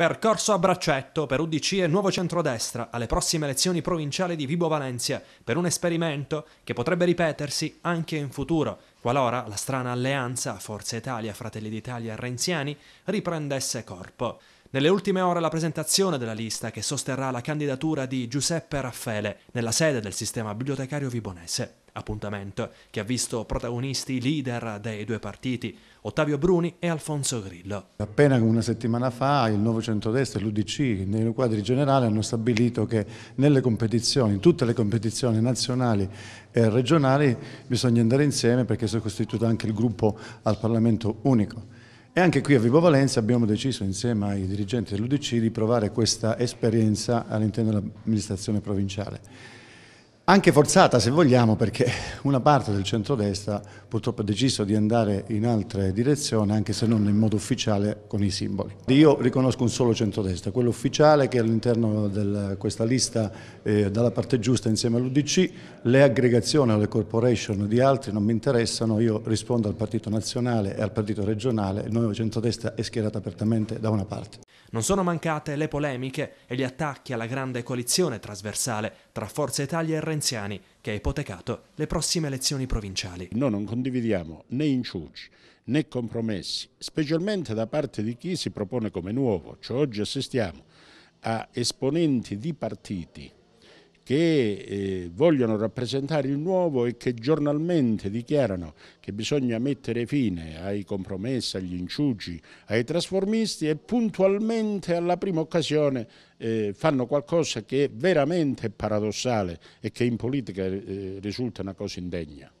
Percorso a braccetto per UDC e Nuovo Centrodestra alle prossime elezioni provinciali di Vibo Valencia per un esperimento che potrebbe ripetersi anche in futuro, qualora la strana alleanza Forza Italia, Fratelli d'Italia e Renziani riprendesse corpo. Nelle ultime ore la presentazione della lista che sosterrà la candidatura di Giuseppe Raffaele nella sede del sistema bibliotecario vibonese appuntamento che ha visto protagonisti leader dei due partiti, Ottavio Bruni e Alfonso Grillo. Appena una settimana fa il nuovo centrodestra e l'Udc nei quadri generali hanno stabilito che nelle competizioni, in tutte le competizioni nazionali e regionali bisogna andare insieme perché si è costituito anche il gruppo al Parlamento unico. E anche qui a Vivo Valenza abbiamo deciso insieme ai dirigenti dell'Udc di provare questa esperienza all'interno dell'amministrazione provinciale anche forzata se vogliamo perché una parte del centrodestra purtroppo ha deciso di andare in altre direzioni anche se non in modo ufficiale con i simboli. Io riconosco un solo centrodestra, quello ufficiale che all'interno di questa lista eh, dalla parte giusta insieme all'Udc, le aggregazioni o le corporation di altri non mi interessano, io rispondo al partito nazionale e al partito regionale, il nuovo centrodestra è schierato apertamente da una parte. Non sono mancate le polemiche e gli attacchi alla grande coalizione trasversale tra Forza Italia e Renziani che ha ipotecato le prossime elezioni provinciali. Noi non condividiamo né inciuci né compromessi, specialmente da parte di chi si propone come nuovo, cioè oggi assistiamo a esponenti di partiti che eh, vogliono rappresentare il nuovo e che giornalmente dichiarano che bisogna mettere fine ai compromessi, agli inciuci, ai trasformisti e puntualmente alla prima occasione eh, fanno qualcosa che è veramente paradossale e che in politica eh, risulta una cosa indegna.